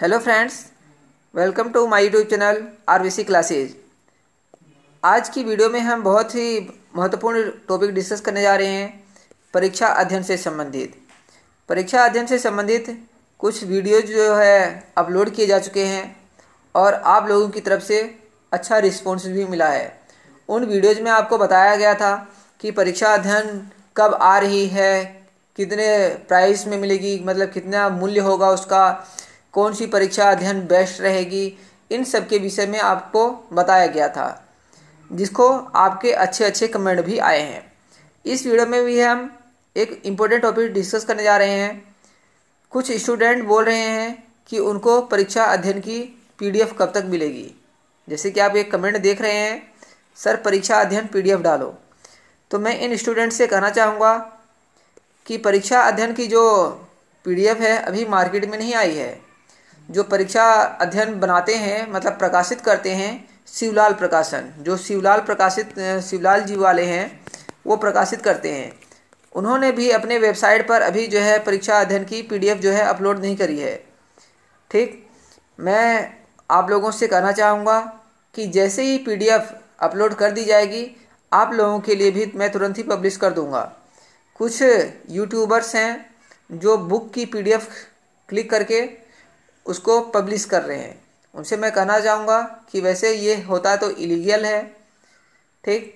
hello friends welcome to my YouTube channel RBC classes आज की video में हम बहुत ही महत्वपूर्ण टॉपिक डिस्कस करने जा रहे हैं परीक्षा अध्ययन से संबंधित परीक्षा अध्ययन से संबंधित कुछ वीडियो जो है अपलोड किए जा चुके हैं और आप लोगों की तरफ से अच्छा रिस्पॉन्स भी मिला है उन वीडियोज़ में आपको बताया गया था कि परीक्षा अध्ययन कब आ रही है कितने प्राइस में मिलेगी मतलब कितना मूल्य होगा उसका कौन सी परीक्षा अध्ययन बेस्ट रहेगी इन सब के विषय में आपको बताया गया था जिसको आपके अच्छे अच्छे कमेंट भी आए हैं इस वीडियो में भी हम एक इम्पोर्टेंट टॉपिक डिस्कस करने जा रहे हैं कुछ स्टूडेंट बोल रहे हैं कि उनको परीक्षा अध्ययन की पीडीएफ कब तक मिलेगी जैसे कि आप एक कमेंट देख रहे हैं सर परीक्षा अध्ययन पीडीएफ डालो तो मैं इन स्टूडेंट से कहना चाहूँगा कि परीक्षा अध्ययन की जो पीडीएफ है अभी मार्केट में नहीं आई है जो परीक्षा अध्ययन बनाते हैं मतलब प्रकाशित करते हैं शिवलाल प्रकाशन जो शिवलाल प्रकाशित शिवलाल जी वाले हैं वो प्रकाशित करते हैं उन्होंने भी अपने वेबसाइट पर अभी जो है परीक्षा अध्ययन की पीडीएफ जो है अपलोड नहीं करी है ठीक मैं आप लोगों से कहना चाहूँगा कि जैसे ही पीडीएफ अपलोड कर दी जाएगी आप लोगों के लिए भी मैं तुरंत ही पब्लिश कर दूँगा कुछ यूट्यूबर्स हैं जो बुक की पीडीएफ क्लिक करके उसको पब्लिश कर रहे हैं उनसे मैं कहना चाहूँगा कि वैसे ये होता तो इलीगल है ठीक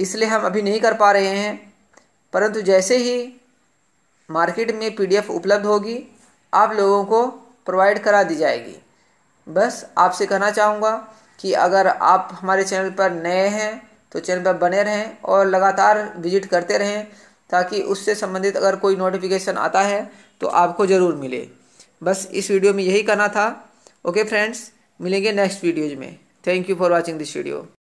इसलिए हम अभी नहीं कर पा रहे हैं परंतु जैसे ही मार्केट में पीडीएफ उपलब्ध होगी आप लोगों को प्रोवाइड करा दी जाएगी बस आपसे कहना चाहूँगा कि अगर आप हमारे चैनल पर नए हैं तो चैनल पर बने रहें और लगातार विजिट करते रहें ताकि उससे संबंधित अगर कोई नोटिफिकेशन आता है तो आपको ज़रूर मिले बस इस वीडियो में यही करना था ओके फ्रेंड्स मिलेंगे नेक्स्ट वीडियोज में thank you for watching this video